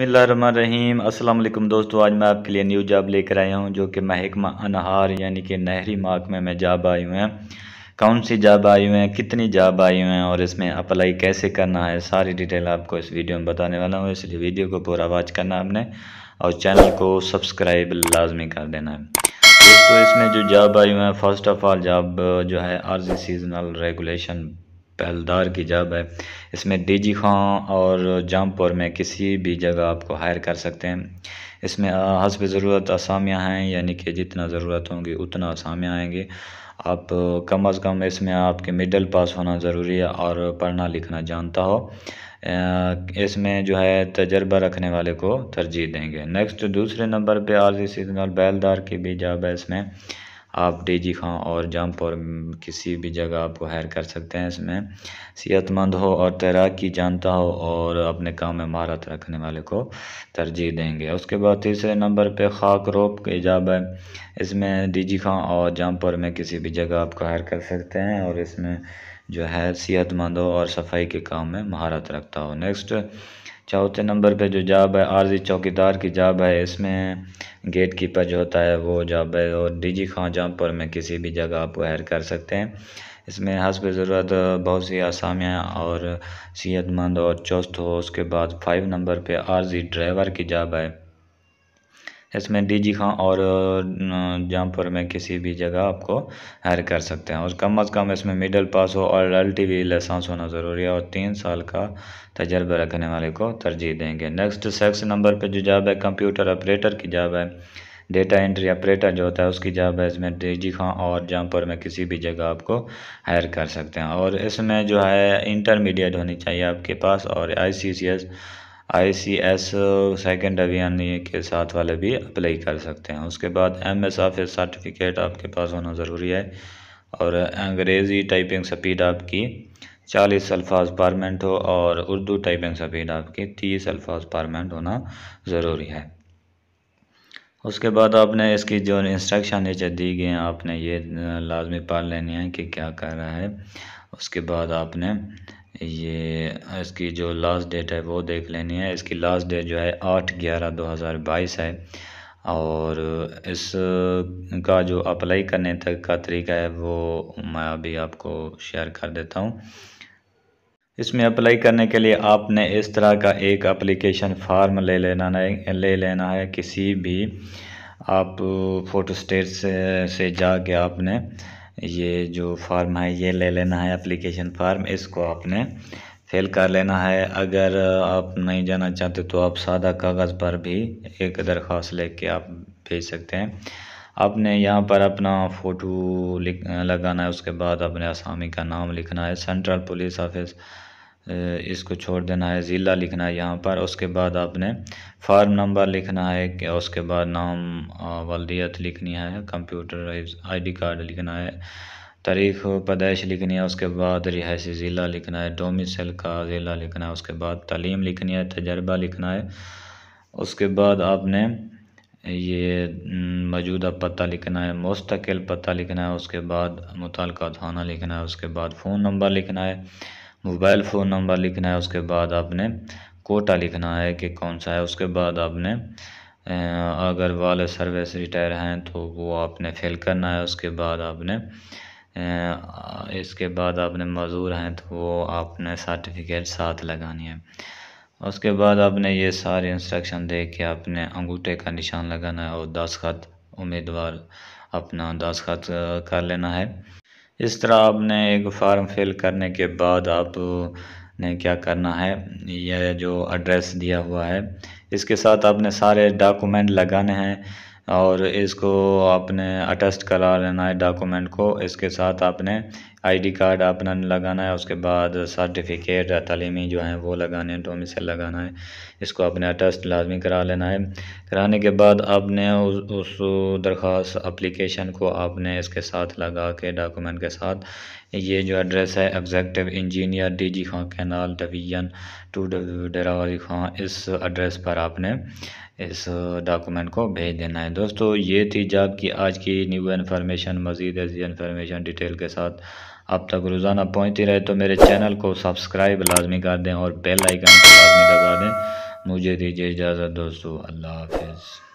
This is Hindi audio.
बसमीम अस्सलाम वालेकुम दोस्तों आज मैं आपके लिए न्यू जॉब लेकर आया हूं जो कि महकमा अनहार यानी कि नहरी मार्क में जॉब आई हुए हैं कौन सी जॉब आई हुए हैं कितनी जॉब आई हुए हैं और इसमें अप्लाई कैसे करना है सारी डिटेल आपको इस वीडियो में बताने वाला हूँ इसलिए वीडियो को पूरा वॉच करना आपने और चैनल को सब्सक्राइब लाजमी कर देना है दोस्तों इसमें जो जॉब आई हुए हैं फर्स्ट ऑफ ऑल जॉब जो है आर्जी सीजनल रेगुलेशन पहलदार की जॉब है इसमें डीजी खां और जामपुर में किसी भी जगह आपको हायर कर सकते हैं इसमें हसब ज़रूरत असामियाँ हैं यानी कि जितना ज़रूरत होंगी उतना असामियाँ आएंगी आप कम अज़ कम इसमें आपके मिडल पास होना ज़रूरी है और पढ़ना लिखना जानता हो इसमें जो है तजर्बा रखने वाले को तरजीह देंगे नेक्स्ट दूसरे नंबर पे सी सिग्नल बैलदार की भी जॉब है इसमें आप डेजी खां और जंप और किसी भी जगह आपको हायर कर सकते हैं इसमें सेहतमंद हो और तैराकी जानता हो और अपने काम में महारत रखने वाले को तरजीह देंगे उसके बाद तीसरे नंबर पे खाक रोप का ईजाब है इसमें डेजी खां और जंपर में किसी भी जगह आपको हायर कर सकते हैं और इसमें जो है सेहतमंद हो और सफाई के काम में महारत रखता हो नेक्स्ट चौथे नंबर पे जो जॉब है आरजी चौकीदार की जॉब है इसमें गेट कीपर जो होता है वो जॉब है और डी जी खां जॉब पर मैं किसी भी जगह आप हायर कर सकते हैं इसमें पे ज़रूरत बहुत सी आसामियाँ और सेहतमंद और चुस्त हो उसके बाद फाइव नंबर पे आरजी ड्राइवर की जॉब है इसमें डी जी खां और पर में किसी भी जगह आपको हायर कर सकते हैं और कम अज़ कम इसमें मिडल पास हो और एल वी लाइसेंस होना ज़रूरी है और तीन साल का तजर्बा रखने वाले को तरजीह देंगे नेक्स्ट सेक्स नंबर पर जो जॉब है कंप्यूटर ऑपरेटर की जॉब है डेटा एंट्री ऑपरेटर जो होता है उसकी जाब है इसमें डी खां और पर में किसी भी जगह आपको हायर कर सकते हैं और इसमें जो है इंटरमीडिएट होनी चाहिए आपके पास और I C C S I C S second अभियान के साथ वाले भी अप्लाई कर सकते हैं उसके बाद एम एस ऑफिस सर्टिफिकेट आपके पास होना ज़रूरी है और अंग्रेज़ी टाइपिंग स्पीड आपकी चालीस अल्फाज पारमेंट हो और उर्दू टाइपिंग स्पीड आपकी तीस अल्फाज पारमेंट होना ज़रूरी है उसके बाद आपने इसकी जो इंस्ट्रक्शन नीचे दी गई हैं आपने ये uh, लाजमी पाल लेनी है कि क्या कर रहा है उसके बाद आपने ये इसकी जो लास्ट डेट है वो देख लेनी है इसकी लास्ट डेट जो है आठ ग्यारह दो हज़ार बाईस है और इस का जो अप्लाई करने तक का तरीका है वो मैं अभी आपको शेयर कर देता हूँ इसमें अप्लाई करने के लिए आपने इस तरह का एक अप्लीकेशन फार्म ले लेना ले लेना है किसी भी आप फोटो स्टेट से, से जाके आपने ये जो फॉर्म है ये ले लेना है एप्लीकेशन फॉर्म इसको आपने फिल कर लेना है अगर आप नहीं जाना चाहते तो आप सादा कागज़ पर भी एक दरख्वास्त लेके आप भेज सकते हैं आपने यहाँ पर अपना फ़ोटो लिख लगाना है उसके बाद अपने आसामी का नाम लिखना है सेंट्रल पुलिस ऑफिस इसको छोड़ देना है ज़िला लिखना है यहाँ पर उसके बाद आपने फार्म नंबर लिखना है कि उसके बाद नाम वालदियत लिखनी है कंप्यूटर आईडी कार्ड लिखना है तारीख पैदाइश लिखनी है उसके बाद रिहायशी ज़िला लिखना है डोमिसल का ज़िला लिखना है उसके बाद तालीम लिखनी है तजर्बा लिखना है उसके बाद आपने ये मौजूदा पता लिखना है मुस्तकिल पता लिखना है उसके बाद मुतल थाना लिखना है उसके बाद फ़ोन नंबर लिखना है मोबाइल फ़ोन नंबर लिखना है उसके बाद आपने कोटा लिखना है कि कौन सा है उसके बाद आपने अगर वाले सर्विस रिटायर हैं तो वो आपने फिल करना है उसके बाद आपने इसके बाद आपने मज़दूर हैं तो वो आपने सर्टिफिकेट साथ लगानी है उसके बाद आपने ये सारे इंस्ट्रक्शन दे के आपने अंगूठे का निशान लगाना है और दस खत उम्मीदवार अपना दस खत कर लेना है इस तरह आपने एक फार्म फिल करने के बाद आप ने क्या करना है यह जो एड्रेस दिया हुआ है इसके साथ आपने सारे डॉक्यूमेंट लगाने हैं और इसको आपने अटेस्ट करा लेना है डॉक्यूमेंट को इसके साथ आपने आई डी कार्ड अपना लगाना है उसके बाद सर्टिफिकेट तलीमी जो है वो लगाने हैं डोमिस तो से लगाना है इसको अपने टेस्ट लाजमी करा लेना है कराने के बाद आपने उस, उस दरख्वास अप्लीकेशन को आपने इसके साथ लगा के डॉक्यूमेंट के साथ ये जो एड्रेस है executive engineer D G Khan canal division two डरावरी खां इस एड्रेस पर आपने इस डॉक्यूमेंट को भेज देना है दोस्तों ये थी जॉब की आज की न्यू इन्फॉर्मेशन मज़ीद ऐसी इन्फॉर्मेशन डिटेल के साथ अब तक रोज़ाना पहुँचती रहे तो मेरे चैनल को सब्सक्राइब लाजमी कर दें और बेल आइकन को लाजमी दबा दें मुझे दीजिए इजाज़त दोस्तों अल्लाह हाफिज़